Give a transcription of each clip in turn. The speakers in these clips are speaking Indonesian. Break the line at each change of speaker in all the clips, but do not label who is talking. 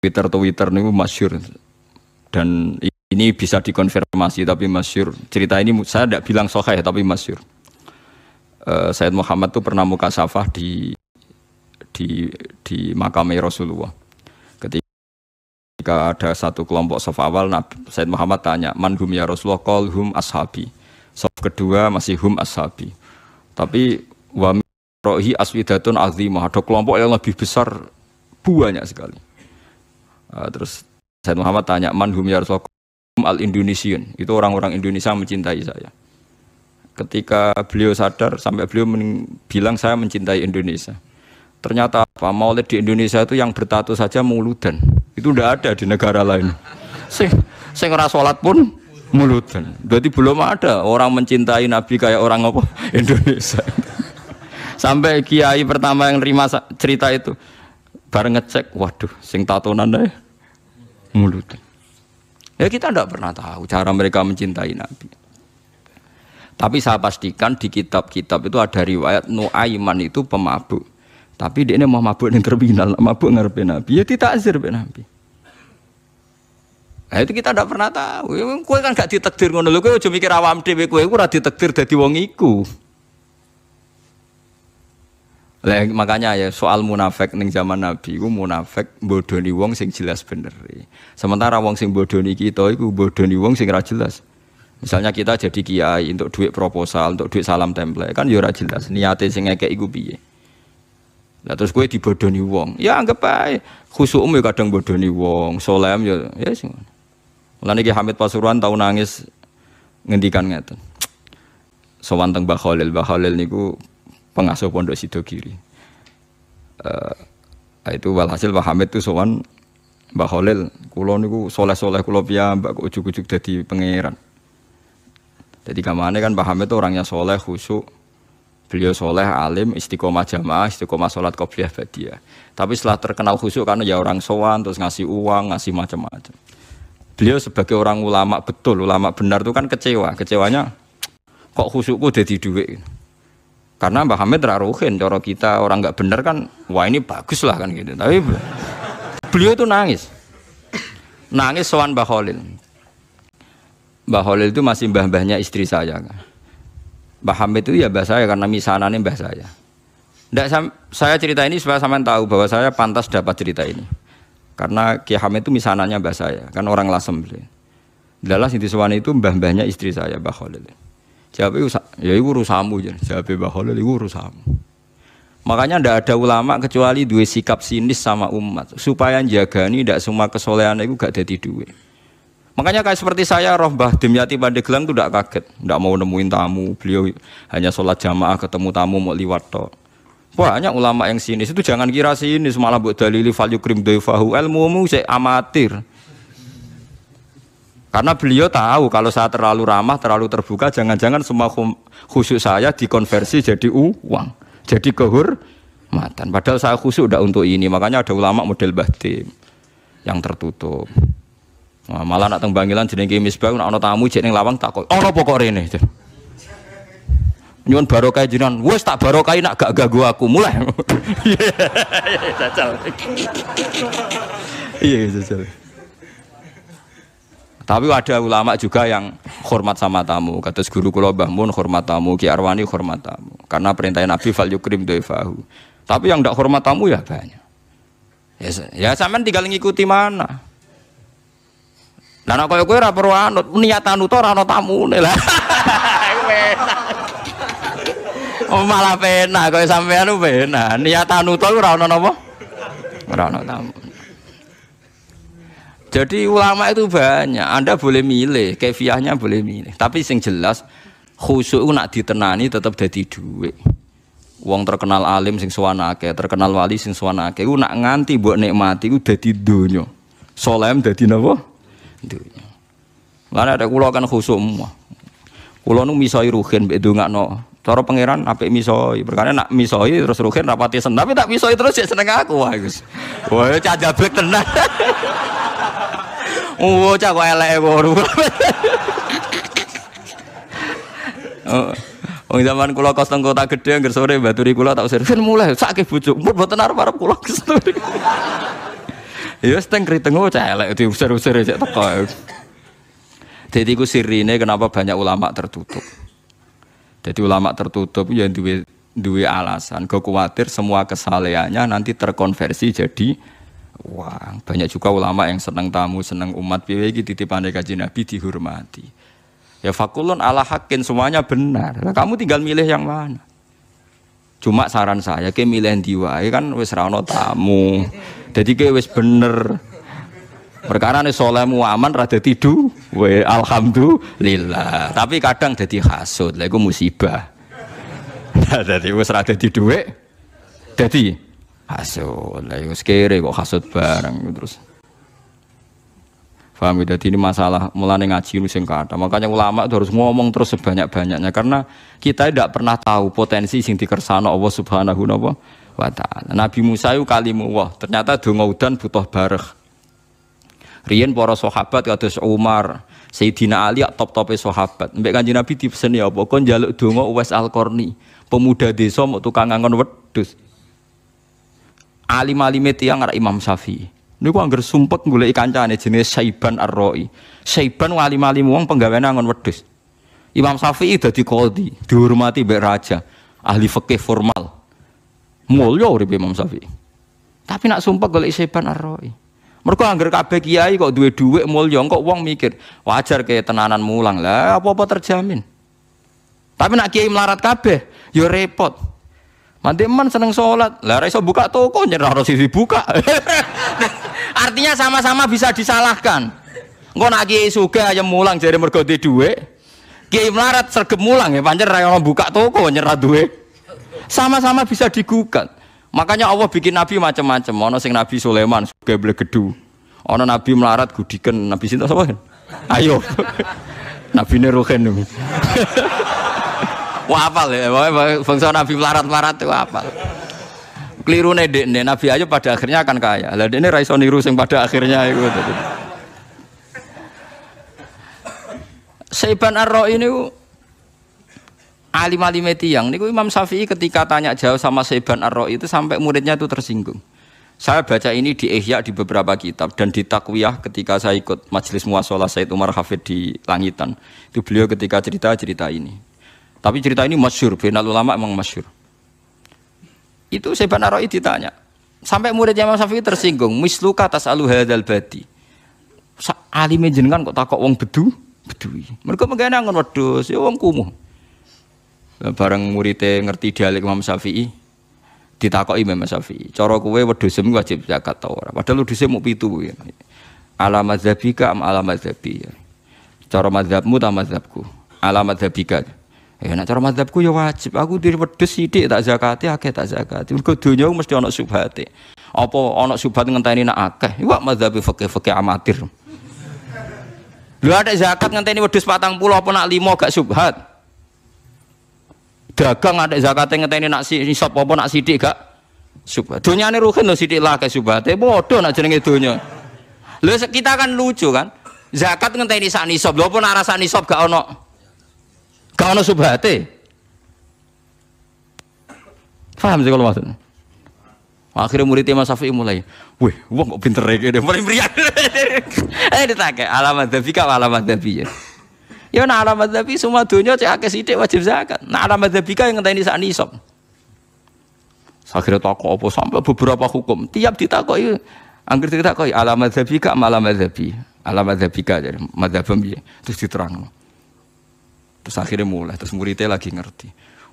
Twitter Twitter nih masyur dan ini bisa dikonfirmasi tapi masyur cerita ini saya tidak bilang sokai tapi masyur uh, eh, Sayyid Muhammad tuh pernah muka safah di di di makamnya Rasulullah ketika ada satu kelompok sof awal, Nabi Said Muhammad tanya, man hum ya Rasulullah, kol hum ashabi. Sof kedua masih hum ashabi. Tapi wa rohi aswidatun azimah, ada kelompok yang lebih besar banyak sekali. Eh, terus Said Muhammad tanya man hum yarsokum al Indonesian itu orang-orang Indonesia mencintai saya ketika beliau sadar sampai beliau bilang saya mencintai Indonesia ternyata apa maulid di Indonesia itu yang bertato saja muludan itu tidak ada di negara lain Saya sing sholat pun muludan berarti belum ada orang mencintai nabi kayak orang apa Indonesia sampai kiai pertama yang terima cerita itu Bareng ngecek, waduh, sing tatonan deh, mulut. Ya kita tidak pernah tahu cara mereka mencintai Nabi. Tapi saya pastikan di kitab-kitab itu ada riwayat Nuaiman itu pemabuk. Tapi dia ini mau mabuk yang terminal, mabuk ngarepe Nabi. Ya tidak azir Nabi. Nah, itu kita tidak pernah tahu. Kue kan gak ditekdir ngono lho, kue cuma mikir awam dhewe kue, kue ora ditekdir dadi wongiku. Lah makanya ya soal munafik neng zaman Nabi gue munafik bodoni wong sing jelas bener. Sementara wong sing bodoni kita iku bodoni wong sing ra jelas. Misalnya kita jadi kiai untuk duit proposal, untuk duit salam template kan ya ora jelas niate sing ngekek iku piye. Lah terus kowe dibodoni wong. Ya anggap ae khusukmu ya kadang bodoni wong, solem ya ya sing. Mulane Hamid Pasuruan tau nangis ngendikan ngeten. Sowan teng Mbah Khalil, niku pengasuh pondok Sidogiri. Uh, itu walhasil Pak Hamid itu soan Mbak Holil, kulo niku soleh-soleh kulo pia Mbak ujuk ujuk jadi pangeran. Jadi kamane kan Pak Hamid itu orangnya soleh, khusyuk, beliau soleh, alim, istiqomah jamaah, istiqomah sholat qobliyah badia. Tapi setelah terkenal khusyuk karena ya orang soan terus ngasih uang, ngasih macam-macam. Beliau sebagai orang ulama betul, ulama benar itu kan kecewa. Kecewanya kok khusyukku jadi duit. Karena Mbah Hamid raruhin cara kita orang nggak bener kan, wah ini bagus lah kan gitu. Tapi beliau itu nangis. Nangis soan Mbah Holil Mbah Holil itu masih mbah-mbahnya istri saya kan. Mbah Hamid itu ya mbah saya karena misanannya mbah saya. Nggak, saya cerita ini supaya sampean tahu bahwa saya pantas dapat cerita ini. Karena Ki Hamid itu misanannya mbah saya, kan orang lasem beliau. Siti Suwani itu mbah-mbahnya istri saya, Mbah Holil Jawabnya ya itu rusamu jawab Mbah Holil itu rusamu. Makanya tidak ada ulama kecuali dua sikap sinis sama umat supaya ini tidak semua kesolehan itu gak jadi dua Makanya kayak seperti saya Roh Mbah Dimyati Pandeglang itu tidak kaget, tidak mau nemuin tamu, beliau hanya sholat jamaah ketemu tamu mau liwat to Banyak ulama yang sinis itu jangan kira sinis malah buat dalili fal yukrim doifahu ilmu mu amatir. Karena beliau tahu kalau saya terlalu ramah, terlalu terbuka, jangan-jangan semua khusyuk saya dikonversi jadi uang, jadi kehormatan. Padahal saya khusyuk udah untuk ini, makanya ada ulama model Bahdim yang tertutup. Nah, malah nak teng Bangilan jenenge misbah nak tamu jek lawang takut. "Ana apa pokok ini. Nyuwun barokah jenengan, wes tak barokah nak gak ganggu aku mulai. Iya, iya, iya, jajal. Iya, iya tapi ada ulama juga yang hormat sama tamu. Kata guru kula Mbah hormat tamu, Ki Arwani hormat tamu. Karena perintah Nabi fal yukrim doifahu. Tapi yang tidak hormat tamu ya banyak. Ya, ya sampean tinggal ngikuti mana. Dan nek koyo kowe ora perlu anut, niat anut ora ana lah. Oh malah penak koyo sampean penak. Niat anut ora ana napa? Ora ana tamu. Jadi ulama itu banyak. Anda boleh milih, kefiahnya boleh milih. Tapi sing jelas khusyuk nak ditenani tetap jadi duit. Wong terkenal alim sing suwanake, terkenal wali sing suwanake. Ku nak nganti buat nikmati ku dadi donya. Solem dadi napa? Donya. Lah ada kula kan khusyuk semua. Kula nu misoi ruhin mbek dongakno. Cara pangeran apik misoi. Perkara nak misoi terus ruhin rapati seneng. Tapi tak misoi terus ya seneng aku wah Gus. Wah cajablek tenan. Oh, cak kok eleke ngono. Oh. Wong zaman kula kos teng kota gedhe anggere sore mbaturi kula tak usir. Fin mulai sak ke bojo. Mbok mboten arep-arep kula kesel. Ya wis teng kritengu oh, cah elek diusir-usir cek teko. Jadi ku sirine kenapa banyak ulama tertutup. Jadi ulama tertutup ya duwe duwe alasan. Gue khawatir semua kesalehannya nanti terkonversi jadi Wah, banyak juga ulama yang senang tamu, senang umat piye iki titipane kanjeng Nabi dihormati. Ya fakulun ala hakin semuanya benar. kamu tinggal milih yang mana. Cuma saran saya ke milih ndi wae kan wis ra tamu. Jadi ke wis bener. Perkara nih soleh aman rada tidu. we alhamdulillah. Tapi kadang jadi hasut, lagu musibah. jadi wes rada tidur, jadi hasut lah yo sekere, kok hasut bareng terus Faham ya? ini masalah mulai ngaji lu sing kata Makanya ulama itu harus ngomong terus sebanyak-banyaknya karena kita tidak pernah tahu potensi sing dikersano Allah Subhanahu wa taala. Nabi Musa itu kalimu wah, ternyata donga udan butuh bareh. Rian para sahabat kados Umar, Sayyidina Ali top-tope sahabat. Mbek Kanjeng Nabi dipeseni apa? Kon njaluk donga Uwais Al-Qarni, pemuda desa mau tukang ngangon wedhus alim e itu yang arek Imam Syafi'i. Niku angger sumpet ikan kancane jenis Saiban Ar-Ra'i. Saiban alim-alim wong penggawean angon wedus. Imam Syafi'i udah dikodi, dihormati be raja, ahli fakih formal. Mulio uripe Imam Syafi'i. Tapi nak sumpah gula Saiban Ar-Ra'i. Mergo angger kiai kok duwe duwe mulio, kok uang mikir, wajar kayak tenanan mulang. Lah apa-apa terjamin. Tapi nak kiai melarat kabe, yo ya repot. Mati man seneng sholat. Lah iso buka toko nyerah harus buka. Artinya sama-sama bisa disalahkan. Engko nak kiai aja mulang jadi mergoti di Kiai melarat sergem mulang ya pancen rayon buka toko nyerah duwe. Sama-sama bisa digugat. Makanya Allah bikin nabi macam-macam. Ono sing Nabi Sulaiman beli gedu. Ono Nabi melarat gudikan Nabi Sinta sapa? Ayo. nabi Nuruhin. Wah apal ya, bangsa Nabi melarat-melarat itu apal. Keliru nih dek Nabi aja pada akhirnya akan kaya. Lah ini raisoni niru pada akhirnya itu. Seiban arro ini ini alim-alim yang ini Imam Syafi'i ketika tanya jauh sama seiban arro itu sampai muridnya itu tersinggung. Saya baca ini di Ihya di beberapa kitab dan di Takwiyah ketika saya ikut majelis muasalah Said Umar Hafid di Langitan. Itu beliau ketika cerita cerita ini. Tapi cerita ini masyur, final ulama emang masyur. Itu sebenarnya Aroi ditanya. Sampai muridnya Imam Syafi'i tersinggung. Misluka atas alu hadal badi. Ali menjengkan kok takok wong bedu? Bedui. Mereka mengenai angon wedus, ya wong kumuh. Bareng muridnya ngerti dialek Imam Syafi'i. Ditakok Imam Syafi'i. Coro kue wedus e wajib zakat tau Padahal lu disemu pitu. Ya. Alamat madzhabika am ala madzhabi. Ya. Cara madzhabmu ta Alamat Ya Ya nek cara mazhabku ya wajib. Aku diri wedhus sithik tak zakati, akeh tak zakati. Mergo donya mesti ana subhate. Apa ana subhat ngenteni nak akeh? Iwak madzhab fikih-fikih amatir. Lu ada zakat ngenteni wedhus 40 apa nak 5 gak subhat. Dagang ada zakat ngenteni nak sisop apa nak sithik gak subhat. Donyane ruhin lho sithik lah kayak subhate. Bodoh nak jenenge donya. Lho kita kan lucu kan. Zakat ngenteni sak nisab. Lho apa nak rasa nisab gak ono? Gak ono subhate. Paham sih kalau maksudnya? Akhirnya muridnya Mas Safi mulai, wih, wah, kok pinter ya, dia mulai meriah. Eh, ditake alamat dabi kau alamat dabi ya. Ya, nah alamat dabi semua dunia cek akeh wajib zakat. Nah alamat dabi kau yang ngenteni sak nisab. Akhirnya toko opo sampai beberapa hukum tiap ditakoi Angger ditakoi alamat dabi kau alamat dabi alamat dabi kau jadi madzhabnya ya terus diterang. Terus akhirnya mulai, terus muridnya lagi ngerti.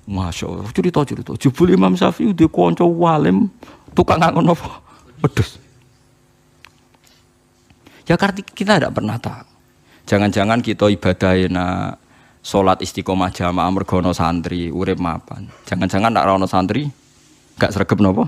Masya Allah, cerita cerita. Jubul Imam Syafi'i di konco walim, tukang ngangon apa? Pedes. Ya karena kita tidak pernah tahu. Jangan-jangan kita ibadah nak sholat istiqomah jamaah mergono santri urip mapan. Jangan-jangan nak rono santri gak sergap nopo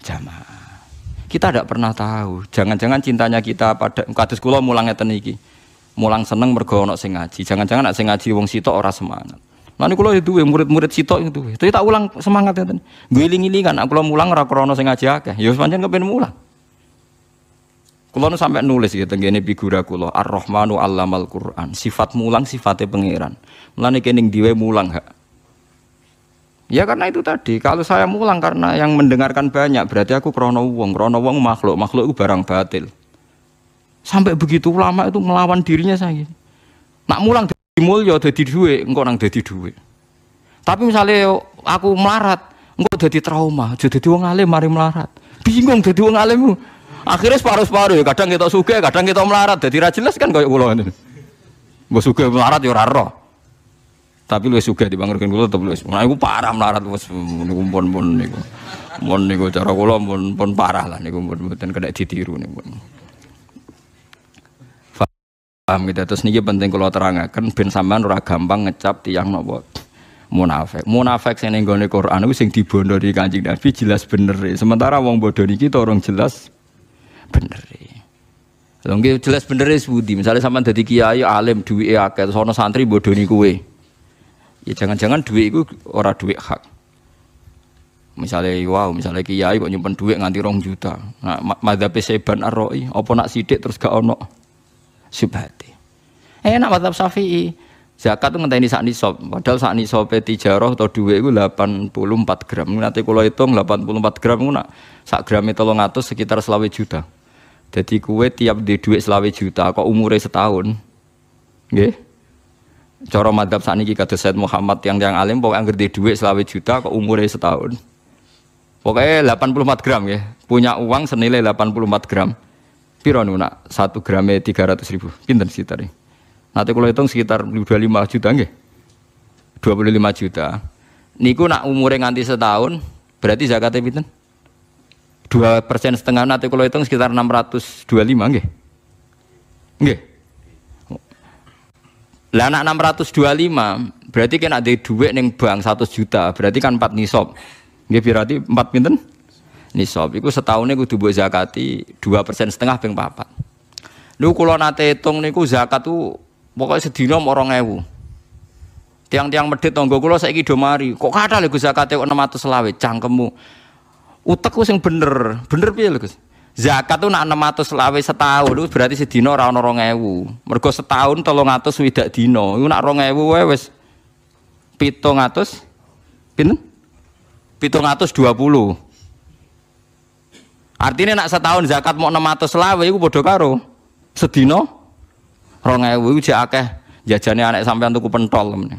jamaah. Kita tidak pernah tahu. Jangan-jangan cintanya kita pada kados kula mulangnya teniki. iki mulang seneng mergo ana sing ngaji. Jangan-jangan nek sing ngaji wong sitok ora semangat. Lan kula itu ya duwe murid-murid sitok ya itu. Itu tak ulang semangat ngeten. Ya, guling kan nek kula mulang ora krana sing ngaji akeh. Ya pancen kepen mulang. Kulo sampai nulis gitu gini figura kula Ar-Rahmanu Allamal Quran. Sifat mulang sifatnya pangeran. Mulane kene diwe mulang ha. Ya karena itu tadi, kalau saya mulang karena yang mendengarkan banyak berarti aku krono wong, krono wong makhluk, makhluk itu barang batil. Sampai begitu ulama itu melawan dirinya saya. Nak mulang dari mulya jadi duwe, engkau nang di duwe. Tapi misalnya aku melarat, engkau di trauma, jadi wong alim mari melarat. Bingung jadi wong alimu Akhirnya separuh-separuh, ya, kadang kita suka, kadang kita melarat, jadi tidak jelas kan kayak pulau ini. Mbok suka melarat ya raro Tapi lu suka di gue kula lu suka Nah, gue parah melarat bos mengumpul pun pun niku. nih cara gue pun pun parah lah nih gue pun mboten kena ditiru gue Paham kita gitu. terus niki penting kalau terangkan ben saman ora gampang ngecap tiang nopo munafik. Munafik sing ning Quran itu sing dibondo di kancing Nabi jelas bener. Sementara wong bodoh niki orang jelas bener. Lha jelas bener wis budi. Misalnya sama dari kiai alim duwike ya ke ana santri bodoni kowe. Ya jangan-jangan duit itu ora duit hak. Misalnya wow, misalnya kiai kok nyimpen duit nganti rong juta. Nah, madhabe seban aroi, apa nak sidik terus gak ono subhat. Enak mazhab Syafi'i. Zakat tuh ngenteni sak nisab. Padahal sak nisabe tijarah atau dhuwit iku 84 gram. Nanti kalau hitung 84 gram iku nak sak grame 300 sekitar selawe juta. Jadi kue tiap di duit selawe juta, kok umurnya setahun, Nggih. Cara madhab saat kita kata Said Muhammad yang yang alim, pokoknya nggak di duit selawe juta, kok umurnya setahun. Pokoknya 84 gram ya, punya uang senilai 84 gram. Piro nak satu gramnya 300 ribu, pinter sih tadi. Nanti kalau hitung sekitar 25 juta nggih. 25 juta. Niku nak umure nganti setahun, berarti zakatnya pinten? 2 setengah nanti kalau hitung sekitar 625 nggih. Nggih. Lah anak 625 berarti kena ada duit neng bank 1 juta, berarti kan 4 nisab. Nggih berarti 4 pinten? Nisab. Iku setahunnya kudu mbok zakati 2 setengah ping papat. Lu kalau nate hitung niku zakat tuh pokoknya sedino orang ewu tiang-tiang medit tonggo kulo saya gido mari kok kata lagi zakat yang enam ratus lawe cangkemu utakku yang bener bener piye lagi zakat tuh na enam ratus lawe setahun itu berarti sedino rawon orang ewu mergo setahun tolong atas widak dino itu nak orang ewu wes pitung atas pin pitung atas dua puluh artinya nak setahun zakat mau enam ratus lawe itu bodoh karo sedino 2000 iki akeh jajane anak sampean tuku pentol. Temen.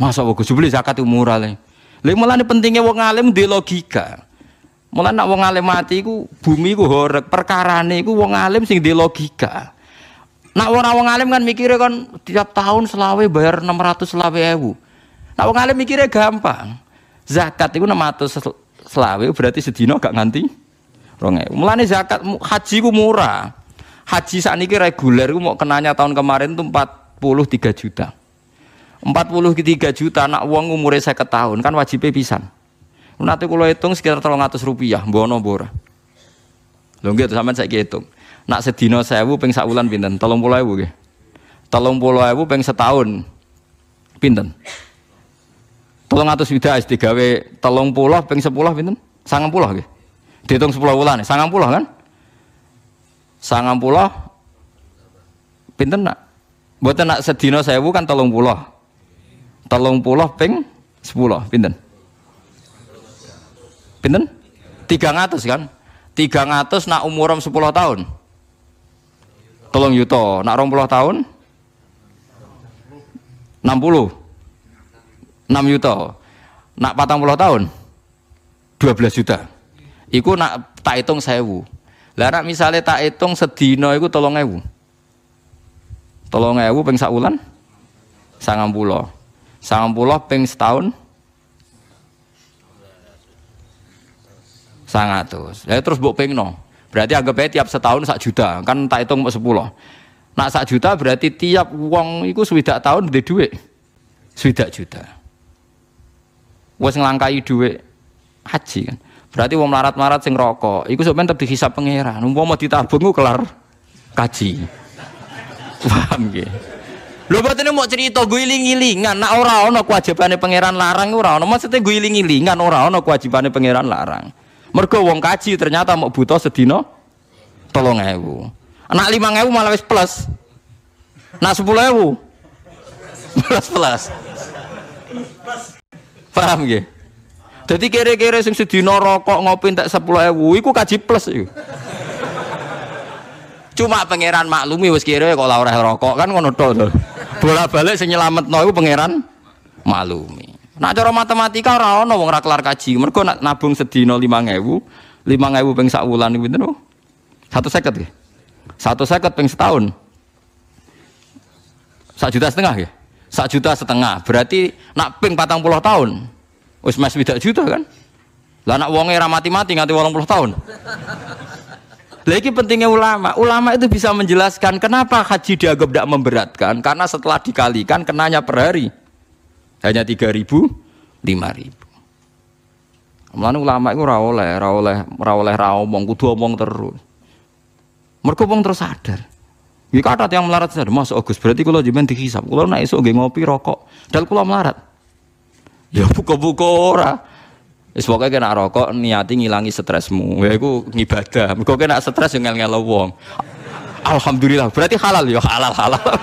Masa wae Gus beli zakat murah le. Lha mulane pentingnya wong alim di logika. Mulane nak wong alim mati iku bumi iku horeg, perkarane iku wong alim sing di logika. Nak ora wong alim kan mikirnya kan tiap tahun selawe bayar 600 selawe ewu. Nak wong alim mikirnya gampang. Zakat itu 600 selawe berarti sedino gak nganti. Rongnya. Mulane zakat haji ku murah. Haji saat ini reguler mau kenanya tahun kemarin tuh 43 juta. 43 juta nak uang umurnya saya tahun kan wajibnya pisan. Nanti kalau hitung sekitar 300 rupiah, bono bora. lo gitu sama saya hitung. Nak sedino saya bu sedina 1000 Tolong pulau bu gitu. Tolong pulau bu ping setahun Tolong pinten? 300 bid'ah digawe 30 ping 10 pinten? 90 gitu Dihitung 10 Sangat pulau kan? sangam pulau pinten nak buat nak sedino saya bukan telung pulau telung pulau ping sepuluh pinten pinten tiga ratus kan tiga ratus nak umurom sepuluh tahun telung yuto nak rom puluh tahun enam puluh enam yuto nak patang puluh tahun dua belas juta iku nak tak hitung sewu lah misalnya misale tak hitung sedina tolong 3000. 3000 ping sak wulan 90. 90 ping setahun 100. Lah terus mbok pengno Berarti anggap aja tiap setahun sak juta, kan tak hitung mbok 10. Nak sak juta berarti tiap uang itu swidak tahun duwe duit Swidak juta. Wes nglangkai duit haji kan. Berarti wong melarat marat sing rokok, iku sebentar tetep dihisap pangeran. mau ditabung ku kelar kaji. Paham nggih? Lho ini mau cerita gue iling-ilingan, nak orang ana kewajibane pangeran larang orang. ono Maksudnya gue iling-ilingan ora ana kewajibane pangeran larang. Mergo wong kaji ternyata mau buta tolong 3000. Anak 5000 malah wis plus. Nak 10000 plus plus. Paham nggih? Jadi kira-kira sing sedina rokok ngopi tak sepuluh ewu, iku kaji plus iku. Cuma pangeran maklumi wis kira kok ora oleh rokok kan ngono to. Bola-balik sing nyelametno iku pangeran maklumi. Nah cara matematika ora ono wong ora kelar kaji. Mergo nak nabung sedino 5000, 5000 ping sak wulan iku pinten? ya, satu seket ping setahun. satu juta setengah ya? satu juta setengah. Berarti nak ping patang puluh tahun. Wis mas tidak juta kan? Lah anak wonge ra mati-mati nganti 80 tahun. Lah iki pentingnya ulama. Ulama itu bisa menjelaskan kenapa haji dianggap tidak memberatkan karena setelah dikalikan kenanya per hari hanya 3000 5000. Mulane ulama Melanu ora oleh, ora oleh, ora oleh ra omong, kudu omong terus. Mergo wong terus sadar. Iki kata yang melarat sadar, Mas Agus berarti kula jenengan dihisap. Kula nek iso nggih ngopi rokok, dal kula melarat. Ya buka-buka ora. Wis pokoke kena rokok niati ngilangi stresmu. Ya iku ngibadah. Muga kena stres yo ya ngel-ngel wong. Alhamdulillah. Berarti halal ya halal halal.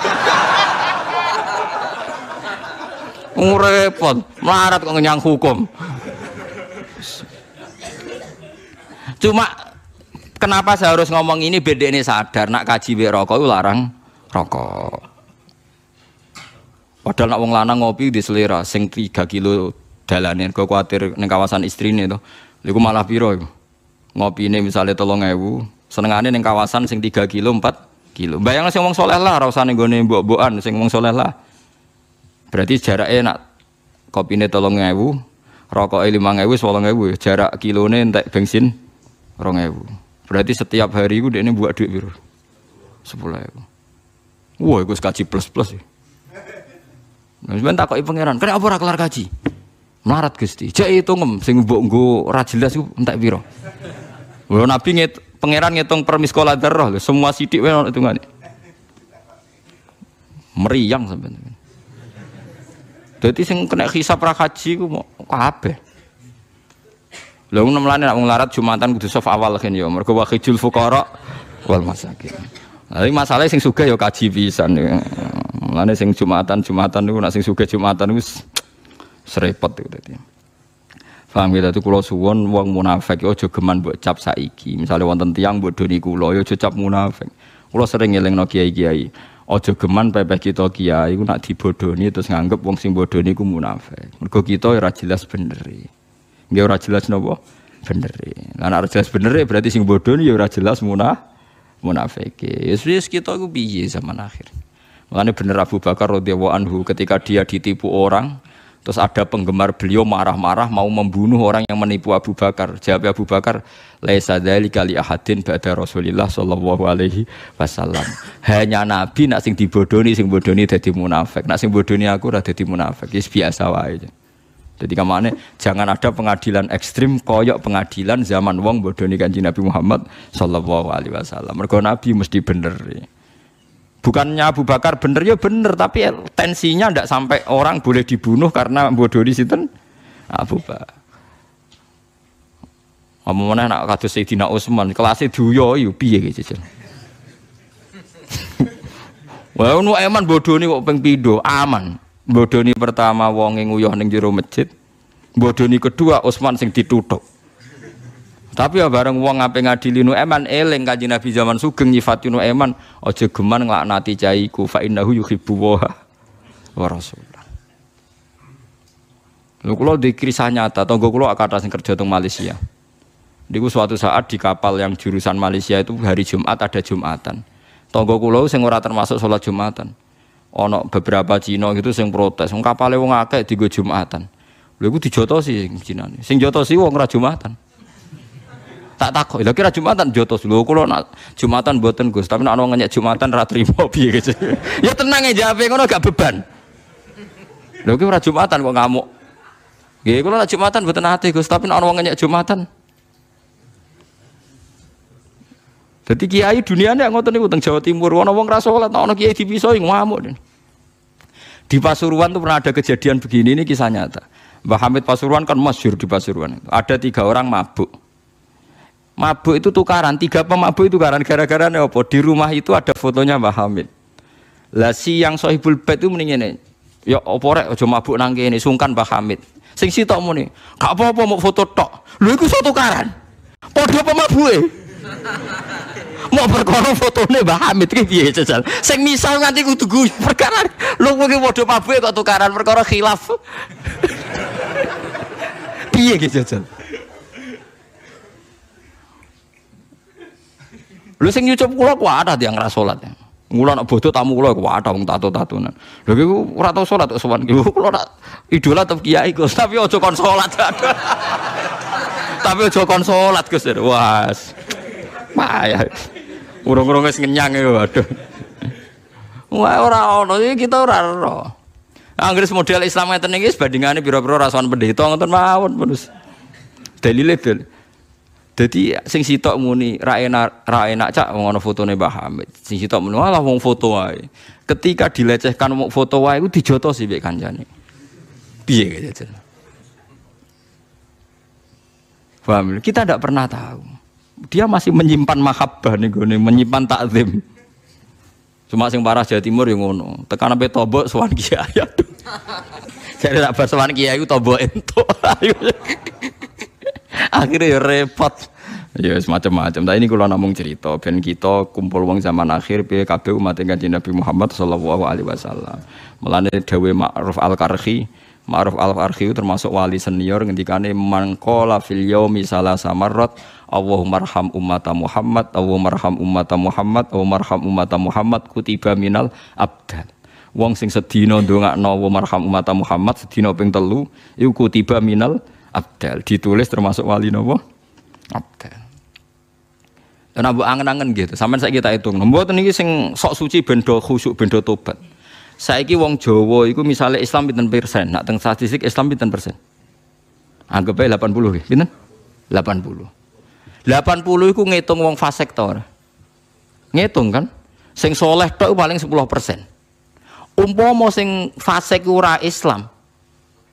Ngurepot, melarat kok ngenyang hukum. Cuma kenapa saya harus ngomong ini bedene sadar nak kaji rokok larang rokok. Padahal nak wong lanang ngopi di selera, sing tiga kilo dalanin, kau khawatir neng kawasan istri nih tuh, liku malah biru. ibu. Ngopi ini misalnya tolong seneng senengannya neng kawasan sing tiga kilo empat kilo. Bayanglah sing wong soleh lah, rasa neng gue nih buah sing wong soleh lah. Berarti ya. jarak enak, kopi ini tolong ibu, rokok ini mang ibu, soalnya ibu jarak kilo nih entek bensin, rong ibu. Berarti setiap hari gue ini buat duit biru, sepuluh ibu. Wah, gue sekaji plus plus sih. Ya. Sampeyan takoki pangeran, "Kenapa ora kelar kaji?" Melarat Gusti. itu ngem sing mbok nggo ora jelas entak entek pira. Lho Nabi nget pangeran ngitung permis sekolah darah lho, semua sidik wae ono hitungane. Meriang sampeyan. Dadi sing kena hisab ra kaji ku kabeh. Lha Lo mlane nek wong larat Jumatan kudu sof awal kan ya. Mergo wakijul wal masakin. Lah masalahnya sing sugih yo ya kaji bisa nih. Mulane sing Jumatan Jumatan niku nek sing sugih Jumatan wis serepet itu tadi. Paham kita tuh kalau suwon wong munafik yo geman buat cap saiki. Misalnya wonten tiang buat doni kulo yo cap munafik. Kulo sering ngeleng no kiai kiai. Ojo geman pepeh kita kiai, ku nak dibodoni terus nganggep wong sing bodoni ku munafik. Mergo kita ora jelas bener. E. Nggih ora jelas napa? Bener. E. Lah nek ora jelas bener e, berarti sing bodoni ya ora jelas munah munafik. Yesus kita ku piye zaman akhir. Makanya bener Abu Bakar radhiyallahu anhu ketika dia ditipu orang, terus ada penggemar beliau marah-marah mau membunuh orang yang menipu Abu Bakar. Jawab Abu Bakar, "Laisa dzalika li ahadin ba'da Rasulillah sallallahu alaihi wasallam." Hanya nabi nak sing dibodoni, sing bodoni dadi munafik. Nak sing bodoni aku ora dadi munafik. Wis biasa wae. Jadi kemana? Jangan ada pengadilan ekstrim koyok pengadilan zaman wong bodoni kanji Nabi Muhammad Sallallahu Alaihi Wasallam. Mergo Nabi mesti bener. Ya. Bukannya Abu Bakar bener ya bener, tapi tensinya tidak sampai orang boleh dibunuh karena bodoh di situ Abu Bakar. mana nak kados Sayyidina Osman kelasnya itu iya, yo piye gitu jajan. Wah, nu bodoh bodoni kok pengpido aman aman. Bodoni pertama wong yang nguyuh neng jero masjid. Bodoni kedua Osman sing ditutup. Tapi ya bareng wong ngapain ngadili nu eman eling kaji Nabi zaman sugeng nyifati nu eman ojo geman cai ku fa innahu yuhibbu wa wa rasul. Lu kulo di kisah nyata tonggo kulo akar tasing kerja teng Malaysia. Di suatu saat di kapal yang jurusan Malaysia itu hari Jumat ada Jumatan. Tonggo kulo sing ora termasuk sholat Jumatan. Ono beberapa Cina gitu sing protes, wong kapale wong akeh digo Jumatan. Lalu iku dijotosi sing Cina. Sing jotosi wong ora Jumatan tak takok lo kira Jumatan jotos lho kula nak Jumatan mboten Gus tapi nak ana ngenyek Jumatan ra trimo gitu ya tenang ya jawabe ngono gak beban lho kira ora Jumatan kok ngamuk nggih kula nak Jumatan mboten ate Gus tapi nak ana ngenyek Jumatan Jadi kiai dunianya ngotot nih, utang Jawa Timur, wong wong ra salat, ana kiai dipisoi ngamuk. Di Pasuruan tuh pernah ada kejadian begini, ini kisah nyata. Mbah Pasuruan kan masyur di Pasuruan itu. Ada tiga orang mabuk mabuk itu tukaran, tiga pemabuk itu tukaran gara-gara apa? Di rumah itu ada fotonya Mbah Hamid. Lah si yang sohibul bet itu mending ini. Ya apa rek aja mabuk nangke ini sungkan Mbah Hamid. Sing sitok muni, gak apa-apa mau foto tok. lu itu satu tukaran. pemabu pemabuke. Mau foto ini Mbah Hamid ki biaya jajal. Sing misal nanti kudu guyu perkara lho kowe padha pemabuk kok tukaran perkara khilaf. piye gitu jajal. Lu sing nyucup kula ku ada yang ngra salat. Mula ya. nak bodoh tamu kula ku ada wong tato-tatunan. Lha iki ora tau salat kok sowan iki. Kula nak idola tetep kiai Gus, tapi aja kon salat. tapi aja kon salat Gus. Wah. Payah. Urung-urung wis ngenyang ya waduh. Wah ora ono iki kita ora ora. Anggris model Islam ngeten iki sebandingane pira-pira rasuan pendeta ngoten mawon terus. Dalile dalil. Jadi sing sitok muni ra enak ra enak cak wong ana fotone Mbah Hamid. Sing sitok muni alah wong foto wae. Ketika dilecehkan mau foto wae iku dijoto sih mbek kancane. Piye jajan? Paham? Kita tidak pernah tahu. Dia masih menyimpan mahabbah nih gue menyimpan takzim. Cuma sing parah Jawa Timur yang ngono. Tekan sampai tobok sowan kiai. Jadi tak bar sowan kiai tobok entuk. akhirnya ya repot. Ya yes, macam-macam. Tapi ini kalau ngomong cerita, ben kita kumpul wong zaman akhir piye kabeh umat Kanjeng Nabi Muhammad sallallahu alaihi wasallam. Melane dawe Ma'ruf Al-Karhi, Ma'ruf Al-Karhi termasuk wali senior ngendikane mangkola fil yaumi salasa marrat Allah marham ummata Muhammad, Allah marham ummata Muhammad, Allah marham ummata Muhammad kutiba minal abdal. Wong sing sedina ndongakno Allah marham ummata Muhammad sedina ping telu iku kutiba minal abdal Abdal ditulis termasuk wali nopo Abdal Dan ya, Abu angen-angen gitu. Sampai saya kita hitung. Nomor ini sing sok suci bendo khusuk bendo tobat. Saiki wong Jawa itu misalnya Islam pinten persen? Nak teng statistik Islam pinten persen? Anggap aja 80 nggih. Pinten? 80. 80 itu ngitung wong fasik to. Ngitung kan? Sing soleh tok paling 10 persen. mau sing fasik ora Islam,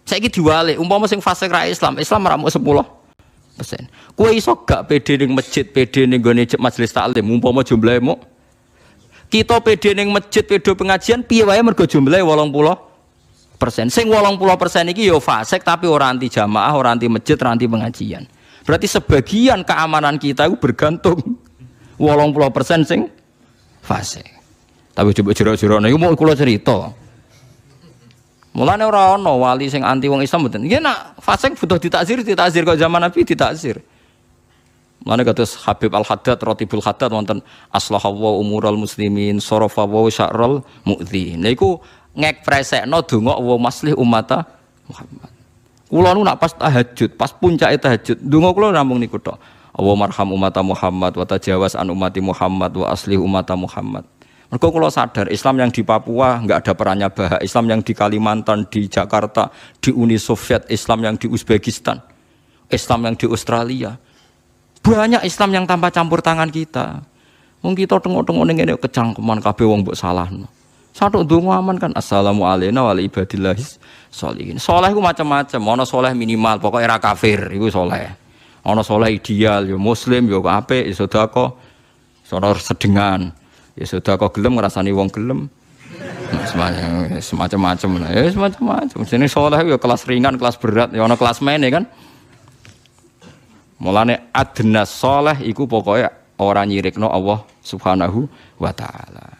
saya ini diwale, umpama sing fase ra Islam, Islam meramu sepuluh persen. Kue iso gak pede neng masjid, pede neng gone majelis taklim, umpama jumlahnya mu. Kita pede neng masjid, pede pengajian, piye wae mergo jumlahnya walong pulau persen. Sing walong pulau persen ini yo ya fasek tapi orang anti jamaah, orang anti masjid, orang anti pengajian. Berarti sebagian keamanan kita itu bergantung walong pulau persen sing fasek. Tapi coba jero-jero, nah, mau kulo cerita. Mulane ora ana wali sing anti wong Islam mboten. Nggih nak fasik butuh ditakzir, ditakzir kok zaman Nabi ditakzir. Mulane kados Habib Al Haddad Ratibul Haddad wonten wa umural muslimin sarafa wa sya'ral mu'dhi. Niku nah, ngek presekno donga wa maslih umata Muhammad. Kula nu nak pas tahajud, pas puncak tahajud, donga kula namung niku tok. Allahumma marham umata Muhammad wa tajawaz an umati Muhammad wa aslih umata Muhammad. Mereka kalau sadar Islam yang di Papua nggak ada perannya bahak, Islam yang di Kalimantan, di Jakarta, di Uni Soviet, Islam yang di Uzbekistan, Islam yang di Australia. Banyak Islam yang tanpa campur tangan kita. Mungkin kita tengok-tengok ning kecangkuman kecangkeman kabeh wong mbok salahno. Satu donga aman kan assalamu alaina wa ibadillah sholihin. macam-macam, ana soleh minimal, pokoknya era kafir itu soleh. Ana soleh ideal, yo ya muslim, yo ya apik, ya sedekah, sono sedengan. Ya sudah kok gelem ngerasani wong gelem. Nah, semacam semacam-macam lah. Ya semacam-macam. Sini sholat ya kelas ringan, kelas berat, ya ono kelas main ya kan. Mulane adna soleh iku pokoknya orang nyirikno Allah Subhanahu wa taala.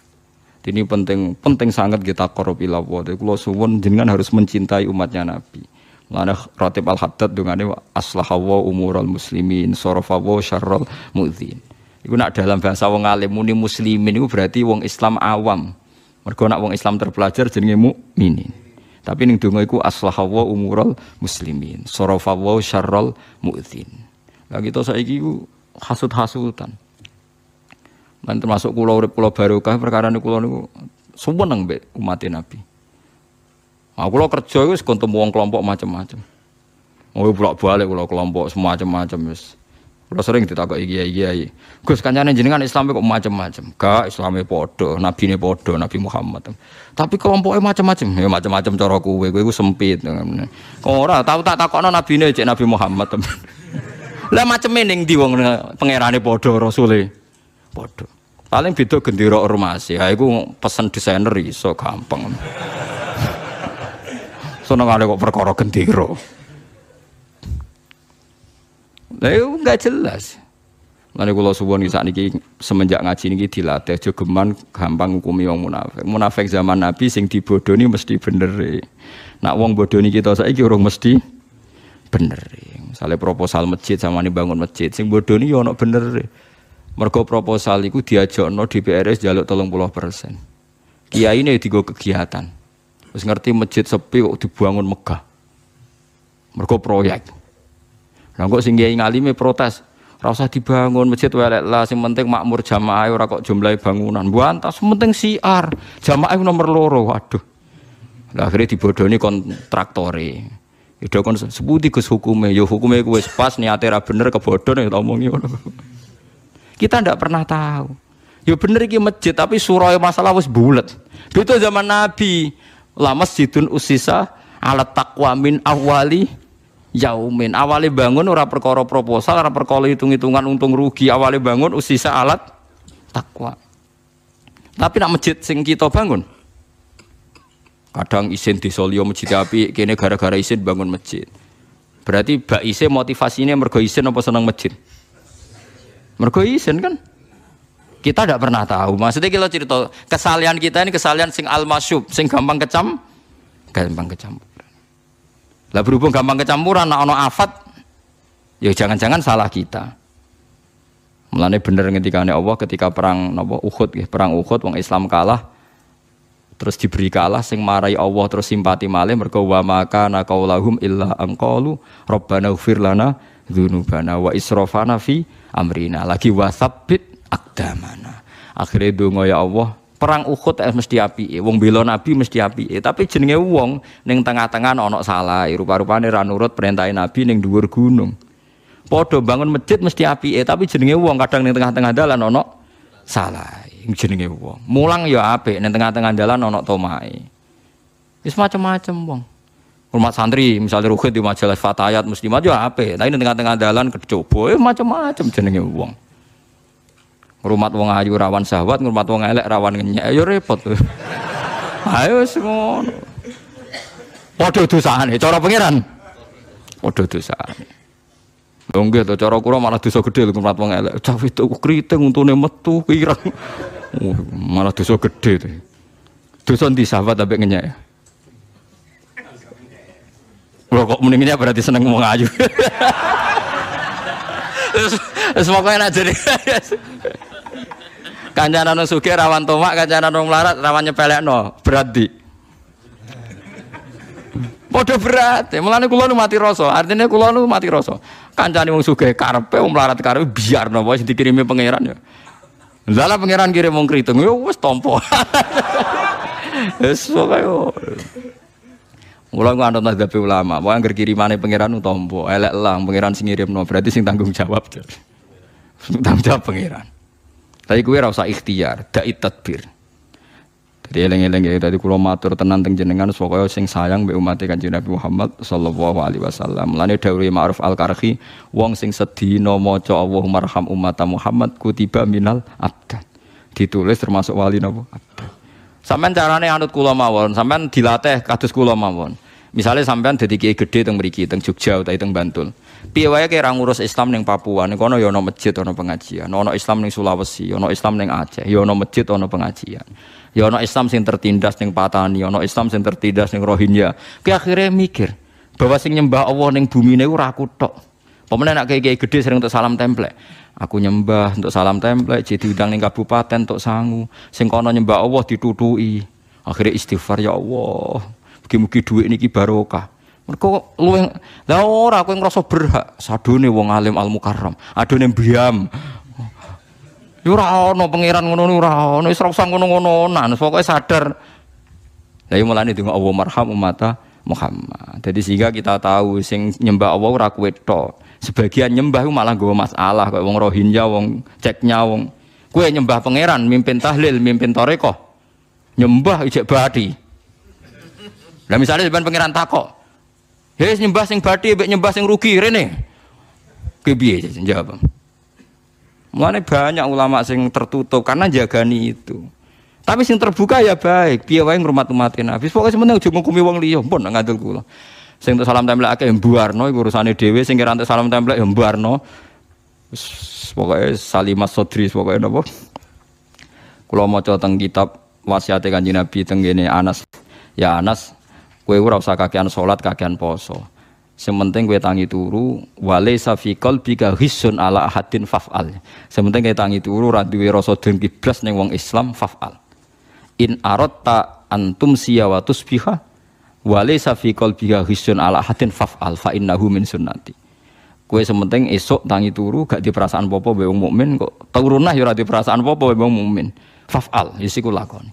Ini penting penting sangat kita korup ilallah. Kalau suwun jenengan harus mencintai umatnya Nabi. mulane Ratib Al Haddad dengan aslahawa al muslimin, sorofawa syarrol mu'zin Iku nak dalam bahasa wong alim muni muslimin iku berarti wong Islam awam. Mergo nak wong Islam terpelajar jenenge mukminin. Tapi ning donga iku aslahawa umurul muslimin, sarafawa syarrul mu'dzin. Lah kita saiki iku hasud-hasutan. Lan termasuk kula urip kula barokah perkara niku kula niku suweneng mbek umat Nabi. Aku nah, kula kerja wis ketemu wong kelompok macam-macam. Oh, bolak-balik kula kelompok semacam-macam wis. -macam. Kulo sering ditakoki kiai-kiai. Gus kancane jenengan Islam kok macam-macam. Gak bodoh Nabi nabine bodoh Nabi Muhammad. Tapi kelompoknya macam-macam. Ya macam-macam cara kue, kowe sempit. Kok ora tahu tak Nabi nabine cek Nabi Muhammad. Lah macam ini ndi wong pangerane bodoh rasule bodoh Paling beda gendiro ormasi. Ha iku pesen desainer iso gampang. Seneng so, ale kok perkara gendera. Lah itu nggak jelas. Lalu kalau suwon saat niki semenjak ngaji niki dilatih jogeman gampang hukumi wong munafik. Munafik zaman Nabi sing dibodoni mesti bener. Nak wong bodoni kita saiki urung mesti bener. Misalnya proposal masjid sama nih bangun masjid sing bodoni yo ya ono bener. Mergo proposal iku di DPRS jaluk 30%. Kiai ini tiga kegiatan. Terus ngerti masjid sepi kok dibangun megah. Mergo proyek. Lah kok sing kiai ngalime protes, ora usah dibangun masjid welek lah sing penting makmur jamaah ora kok jumlahe bangunan. Buantas penting siar. Jamaah nomor loro. Waduh. Lah akhirnya dibodohi kontraktore. Ido kon seputi Gus hukume, yo hukume gue pas Niatnya ra bener bodon ya omongi ngono. Kita ndak pernah tahu. Yo ya bener iki masjid tapi surau masalah wis bulat. Itu zaman Nabi. Lama Sidun usisa Alat takwa min awali yaumin. awali bangun ora perkara proposal, ora perkara hitung-hitungan untung rugi. awali bangun usisa alat takwa. Tapi nak masjid sing kita bangun. Kadang isin di Solio masjid api, kini gara-gara isin bangun masjid. Berarti bak isin motivasinya mergo isin apa senang masjid? Mergo isin kan? Kita tidak pernah tahu. Maksudnya kita cerita kesalahan kita ini kesalahan sing almasyub sing gampang kecam, gampang kecam. Lah berhubung gampang kecampuran, nak ono afat, ya jangan-jangan salah kita. Mulane bener ketika Allah ketika perang napa Uhud ya, perang Uhud wong Islam kalah terus diberi kalah sing marai Allah terus simpati malih mergo wa maka naqaulahum illa angkalu rabbana ighfir lana dzunubana wa israfana fi amrina lagi wasabbit akdamana akhirnya dungo ya Allah perang Uhud eh, mesti api, wong bela Nabi mesti api, tapi jenenge wong neng tengah-tengah onok salah, eh, rupa-rupane ra nurut perintah Nabi neng dhuwur gunung. Podo bangun masjid mesti api, tapi jenenge wong kadang neng tengah-tengah dalan onok salah, eh, jenenge wong. Mulang ya apik neng tengah-tengah dalan onok tomai. Wis macam-macam wong. Rumah santri misalnya Ruhid di majalah Fatayat mesti maju ya apik, tapi neng tengah-tengah dalan kecoba, macam-macam jenenge wong rumah wong ayu rawan sahabat, rumah wong elek rawan ngenyek. ayo ya repot. Ayo waduh Padha ya cara pengiran waduh dosane. Lho nggih to cara kula malah dosa gedhe rumah wong elek. Cah itu kriting untune metu tuh, kira, malah dosa gede tuh, Dosa ndi sahabat ambek ngenyek ya? Loh kok mendingnya berarti seneng ngomong ayu. Semoga pokoknya Kanjana wong suke rawan tomak, kanjana wong melarat rawan nyepelekno. Berat di. podo berat. Ya, mulane kulo nu mati rasa, artinya kulo nu mati rasa. Kancane wong sugih karpe wong melarat karpe biar napa sing dikirimi pangeran ya. Lala pangeran kirim wong kritung, ya wis tampa. Wis pokoke. Mula aku anut mazhab ulama, wae anggar kirimane pangeran utampa, elek lah pangeran sing ngirimno, berarti sing tanggung jawab. tanggung jawab pangeran. Tapi kue rasa ikhtiar, dai tadbir. Jadi eleng ya. tadi kulo matur tenan teng jenengan pokoke sing sayang be umat Kanjeng Nabi Muhammad sallallahu alaihi wasallam. Lainnya dari Ma'ruf Al-Karhi, wong sing nomo maca Allah marham umat Muhammad kutiba minal abdan. Ditulis termasuk wali napa? Sampai carane anut kulo mawon, sampai dilatih kados kulo mawon. Misalnya sampai dadi kiai gede teng beriki teng Jogja atau teng Bantul. Piye wae kira ngurus Islam neng Papua, neng kono yono ya masjid ana pengajian, ana Islam neng Sulawesi, yono Islam neng Aceh, yono ya masjid ana pengajian. yono ya Islam sing tertindas neng Patani, yono Islam sing tertindas neng Rohingya. ke akhirnya mikir bahwa sing nyembah Allah neng bumi niku ora aku tok. Pemenang nak kayak gede sering untuk salam temple, Aku nyembah untuk salam temple, jadi udang neng kabupaten untuk sangu. Sing kono nyembah Allah ditutui. Akhirnya istighfar ya Allah. mungkin-mungkin dhuwit ini barokah yang, yang orang aku yang ngrasa berhak nih wong alim al mukarram. adu nih biam ya ora pangeran ngono ora ya ana wis ora ngono-ngononan, pokoke sadar. Lah ya malah nih donga Allah marham umata Muhammad. Jadi sehingga kita tahu sing nyembah Allah rakweto Sebagian nyembah malah gue masalah kayak wong rohinja wong ceknya, wong kue nyembah pangeran, mimpin tahlil, mimpin toreko, nyembah ijek badi. Nah misalnya sebenarnya pangeran takok, Hei nyembah sing bati, mbek nyembah sing rugi rene. Ki piye jawab. Mulane banyak ulama sing tertutup karena jagani itu. Tapi sing terbuka ya baik, piye wae ngurmat umate Nabi. Pokoke semeneng aja ngkumi wong liya, mpun ngadul kula. Sing untuk salam tempel akeh ya mbuarno iku urusane dhewe, sing kira salam tempel ya mbuarno. Wis pokoke Salimah Sodri pokoke napa. Kula maca teng kitab wasiate Kanjeng Nabi teng Anas. Ya Anas, Kue ora usah kakean sholat, kakean poso. Sementing kue tangi turu, wale safikol bika hisun ala hatin faf'al. Sementing kue tangi turu, radwe rasa dengki blas neng wong Islam faf'al. In arot ta antum siyawatus biha, wale safikol bika hisun ala hatin faf'al fa innahu min sunnati. Kue sementing esok tangi turu gak di perasaan popo be mukmin kok turunah ya di perasaan popo be mukmin. Faf'al isiku ya lakoni.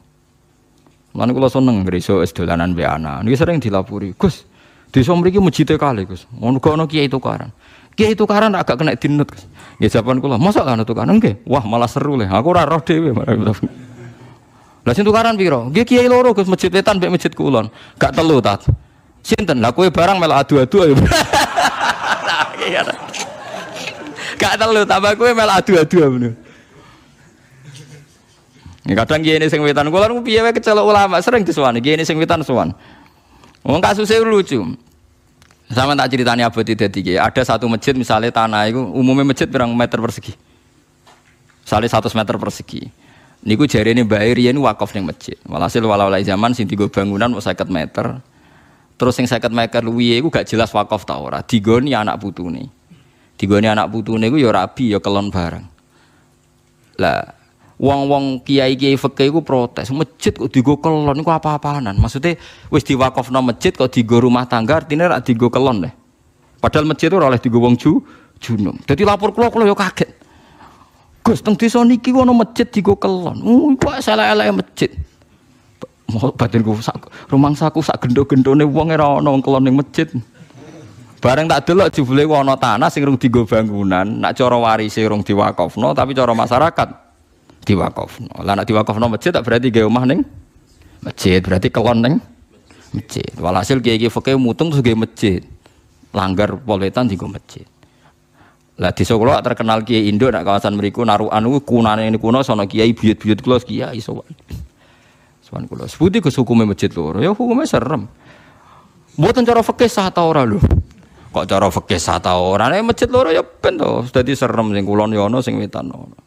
Lan kula seneng ngriso es dolanan mbek anak. Niki sering dilapuri, Gus. Desa mriki mujite kali, Gus. mau Ono itu karan, kia itu karan agak kena dinut, Gus. Ya jawaban kula, mosok ana karan nggih. Wah, malah seru le. Aku ora roh dhewe Lah sing tukaran piro? Nggih kiai loro Gus, masjid wetan mbek masjid kulon. Gak telu ta. Sinten? Lah kowe barang melok adu-adu ayo. Iya. Gak telu tambah kowe melok adu-adu Ya, kadang gini sing wetan kula nu piye wae kecelok ulama sering disuwani gini sing wetan suwan. Wong kasusnya lucu. Sama tak ceritanya apa itu tiga. Ada satu masjid misalnya tanah itu umumnya masjid berang meter persegi. Misalnya 100 meter persegi. Niku jari ini bayar ini wakaf nih masjid. Walhasil walau lagi zaman sini gue bangunan mau 50 meter. Terus yang 50 meter luwih itu gak jelas wakaf tau ora. Tiga Digoni anak putu nih. Tiga Digoni anak putu nih gue yo ya rabi yo ya kelon bareng. Lah wong-wong kiai-kiai fakih iku protes, masjid kok digo kelon iku apa apaanan Maksudnya wis diwakofno masjid kok digo rumah tangga artinya rak digo kelon deh. Padahal masjid itu oleh digo wong ju junum. Jadi lapor kula kula yo kaget. Gus teng sini niki wong masjid digo kelon. Uh, kok salah-salah masjid. Mau batinku sak saku sak gendo nih wong ora ono kelon nih masjid. Bareng tak delok jebule ana tanah sing rung digo bangunan, nak cara warise rung diwakofno tapi cara masyarakat diwakaf, Lah nek diwakofno masjid tak berarti gawe omah ning masjid, berarti kelon ning masjid. Walhasil kiai-kiai fakih mutung terus gawe masjid. Langgar poletan di masjid. Lah di Solo terkenal kiai Indo nak kawasan mriku anu ku kunane ini kuno sono kiai buyut-buyut kula kiai sowan. Sowan kula. Sebuti Gus hukume masjid lho. Ya hukume serem. Mboten cara fakih sah ta ora lho. Kok cara fakih sah ta ora? Nek masjid loro ya ben to. Dadi serem sing kulon ya ana sing wetan ana.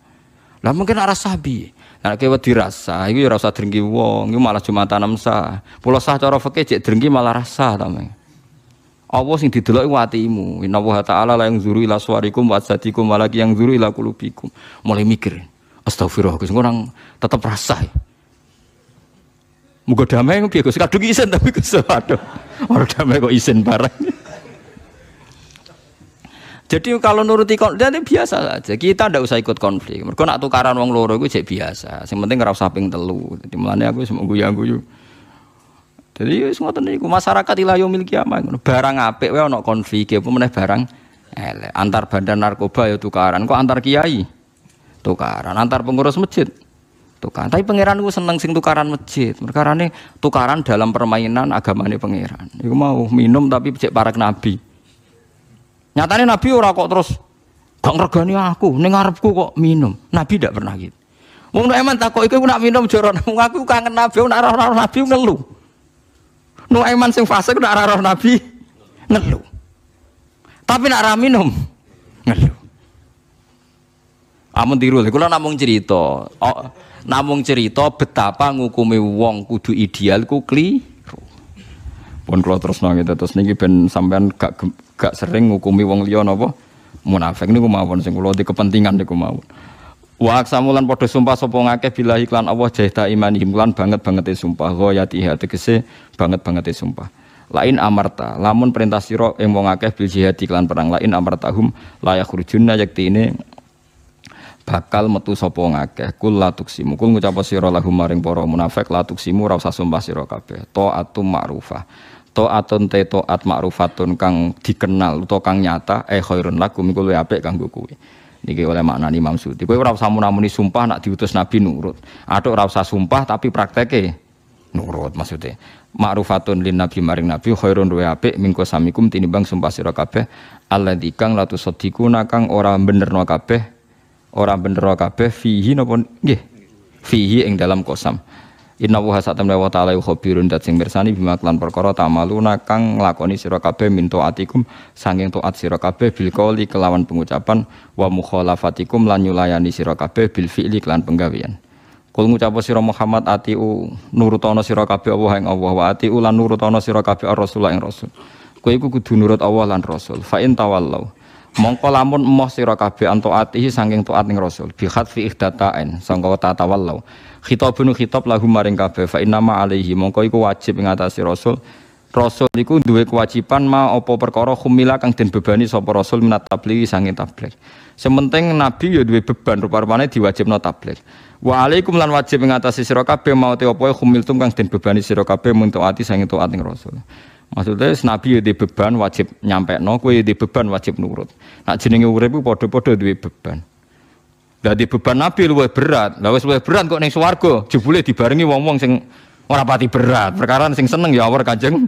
Lah mungkin arah sabi. Nek kowe dirasa, iku ya ora drengki wong, iku malah cuma tanam sah. Pulau sah cara fikih cek drengki malah rasa ta meng. Allah sing didelok iku atimu. Inna wa ta'ala la yang zuru ila suwarikum wa asadikum malaki yang zuru ila kulubikum. Mulai mikir. Astagfirullah, Gus orang tetap rasa. Ya. Muga damai piye Gus? Kadung isin tapi Gus aduh. Ora damai kok isin bareng. Jadi kalau nuruti konflik nanti biasa saja. Kita tidak usah ikut konflik. Mereka nak tukaran uang loro Gue cek biasa. Yang penting ngerasa ping telu. Jadi mulanya aku semua gue guyu. Jadi semua ngoten itu masyarakat ilayu miliki apa? Barang apik wae nak konflik ya? meneh barang Antar bandar narkoba ya tukaran. Kok antar kiai? Tukaran. Antar pengurus masjid tukaran. Tapi pangeran gue seneng sing tukaran masjid. Perkarane tukaran dalam permainan ini pangeran. Iku mau minum tapi cek para nabi. Nyatanya Nabi ora kok terus gak ngergani aku, ning ngarepku kok minum. Nabi tidak pernah gitu. Wong Nuaiman takok iku nak minum joro aku kangen Nabi, nak roh Nabi ngeluh Nuaiman sing fase nak roh Nabi ngeluh Tapi nak ra minum ngeluh Amun tiru, kula namung cerita. Oh, namung cerita betapa ngukumi wong kudu ideal kuli pun kalau terus itu terus niki ben sampean gak gak sering ngukumi wong liya napa munafik niku mawon sing kula di kepentingan niku mawon wa aksamulan padha sumpah sapa ngakeh bila iklan Allah jahta iman lan banget banget e sumpah hati kese banget banget sumpah lain amarta lamun perintah sira ing wong akeh bil jihad iklan perang lain hum la yakhrujunna yakti ini bakal metu sapa ngakeh kul la tuksimu kul ngucap sira lahum maring para munafik la tuksimu ra usah sumpah sira kabeh taatum ma'rufah To'atun te to'at makrufatun kang dikenal to kang nyata eh khairun lakum iku luwih apik kanggo kowe. Niki oleh maknani Imam Suti. Kowe ora munamuni sumpah nak diutus Nabi nurut. atau ora sumpah tapi prakteke nurut maksudnya. Makrufatun lin Nabi maring Nabi khairun luwih apik mingko samikum tinimbang sumpah sira kabeh alladzi kang latu sadiquna kang ora benerno kabeh ora benerno kabeh fihi nopo nggih fihi ing dalam kosam. Inna wa satamna wa ta'ala khabirun dat sing mirsani bima klan perkara tamaluna kang nglakoni sirakabe kabeh min taatikum sanging taat sira kabeh kelawan pengucapan wa mukhalafatikum lan nyulayani sirakabe kabeh bil fi'li klan penggawean. Kul ngucap sira Muhammad atiu nurutono sirakabe kabeh Allah ing Allah wa atiu lan nurutono sirakabe kabeh Rasulah ing Rasul. kuiku kudu nurut Allah lan Rasul. Fa in tawallau mongko lamun emoh sirakabe kabeh an taatihi sanging ning Rasul bihat khatfi ihdata'in sangka tatawallau khitabun khitab lahum maring kabeh fa inna ma alaihi mongko iku wajib ngatasi rasul rasul iku duwe kewajiban ma apa perkara khumila kang den bebani sapa rasul minat tabligh sange tabligh sementing nabi ya duwe beban rupa-rupane diwajibno tabligh wa alaikum lan wajib ngatasi sira kabeh mau te apa ya khumiltum kang den bebani sira kabeh untuk ati sange to ating rasul Maksudnya nabi ya di beban wajib nyampe no, kue ya di beban wajib nurut. Nak jenenge urip podo-podo duwe beban di beban Nabi luwe berat. Lah wis berat kok ning swarga jebule dibarengi wong-wong sing ora pati berat. Perkara sing seneng ya awor Kanjeng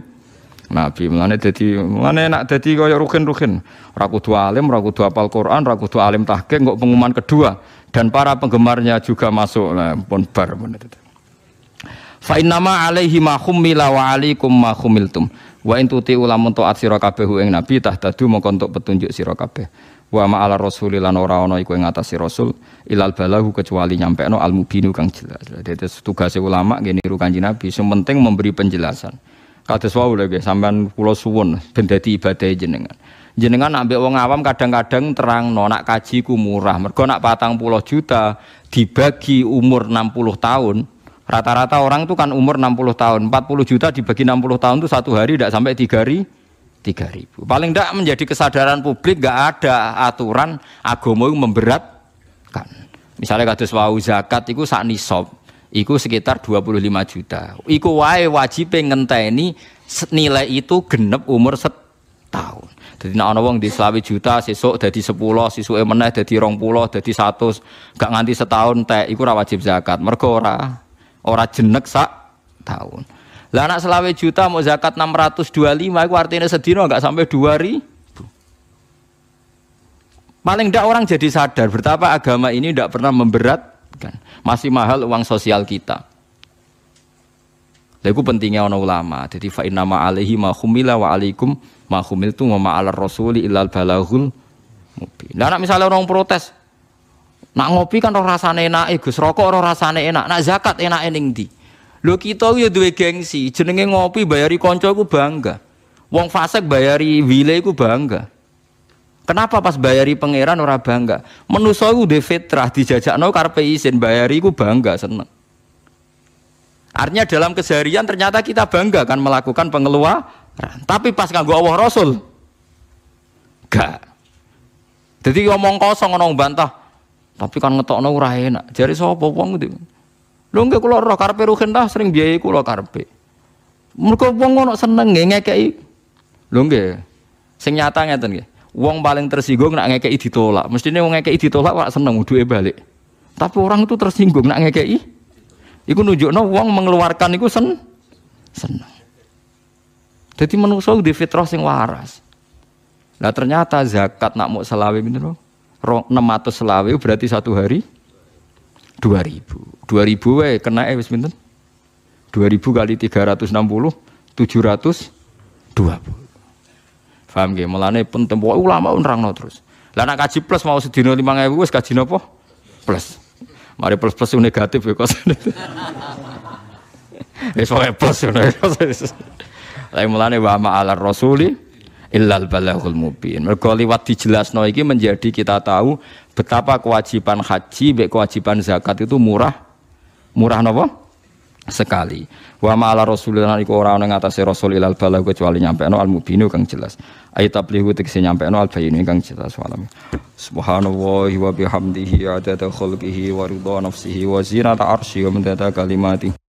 Nabi. Mulane jadi mulane nak dadi kaya rukin-rukin. ragu kudu alim, ragu kudu hafal Quran, ora kudu alim tahqiq kok pengumuman kedua dan para penggemarnya juga masuk. Lah pun bar menit. Fa innama alaihi ma khummila wa alaikum ma khumiltum. Wa in tuti ulamun taat sira kabeh ing nabi tahtadu mongko entuk petunjuk sira wa ala rasulil lan ora ana iku ing ngatasi rasul ilal balahu kecuali no al mubinu kang jelas. Dadi tugas ulama ngene niru Kanjeng Nabi, sing penting memberi penjelasan. Kados wau lho nggih sampean kula suwun ben dadi ibadah jenengan. Jenengan ambek wong awam kadang-kadang terang no, nak kaji ku murah. Mergo nak patang puluh juta dibagi umur 60 tahun, rata-rata orang itu kan umur 60 tahun. 40 juta dibagi 60 tahun itu satu hari tidak sampai tiga hari 3000. Paling tidak menjadi kesadaran publik gak ada aturan agama yang memberatkan. Misalnya kados wau zakat itu sak nisab, itu sekitar 25 juta. Iku wae wajib ngenteni nilai itu genep umur setahun. Jadi nek ana wong di selawi juta sesuk dadi 10, sesuke jadi rong puluh jadi satu gak nganti setahun teh iku ora wajib zakat. Mergo ora ora jenek sak tahun. Lah anak selawe juta mau zakat 625 itu artinya sedino nggak sampai 2000. Paling tidak orang jadi sadar betapa agama ini tidak pernah memberatkan. Masih mahal uang sosial kita. Lha iku pentingnya ana ulama. Jadi fa inna ma alaihi ma humila wa alaikum ma humiltu wa ma ala rasuli illal balaghul mubin. Lah nek misale orang protes, nak ngopi kan ora rasane enak, Gus. Rokok roh rasane enak. Nak zakat enak ning ndi? Lho kita ya duwe gengsi, jenenge ngopi bayari konco iku bangga. Wong fasik bayari wile iku bangga. Kenapa pas bayari pangeran ora bangga? Menusa iku duwe fitrah dijajakno karepe isin bayari iku bangga seneng. Artinya dalam keseharian ternyata kita bangga kan melakukan pengeluaran. Tapi pas kanggo Allah Rasul gak. Jadi ngomong kosong ngomong bantah. Tapi kan ngetokno ora enak. Jari sapa wong itu. Lho nggih kula roh karepe ruhin dah sering biaya kula karepe. Mergo wong ngono senenge ngekeki. Lho nggih. Sing nyata ngeten nggih. Wong paling tersinggung nak ngekeki ditolak. Mestine wong ngekeki ditolak ora seneng duwe balik. Tapi orang itu tersinggung nak ngekeki. Iku nunjukno wong mengeluarkan iku sen seneng. Jadi manusia di fitrah sing waras. Nah ternyata zakat nak mau selawe bener, roh enam selawe berarti satu hari ribu, dua ribu eh kena eh wis pinten? ribu kali 360 puluh. Faham gak? Mulane pun tempoh ulama nerangno terus. lana kaji plus mau lima ribu wis kaji napa? Plus. Mari plus plus itu negatif ya kos. Wis pokoke plus ya, kos lain mulane wa ma'alar rasuli illal balaghul mubin. Mergo liwat dijelasno iki menjadi kita tahu betapa kewajiban haji mbek kewajiban zakat itu murah murah napa? sekali. Wa ma'ala rasulillah iku ora ana ngatasé rasul ilal balagh kecuali nyampekno al mubinu kang jelas. Ayat tablihu nyampe nyampekno al bayinu kang jelas walam. Subhanallah wa bihamdihi adada khalqihi wa ridha nafsihi wa zinata wa mudada kalimati.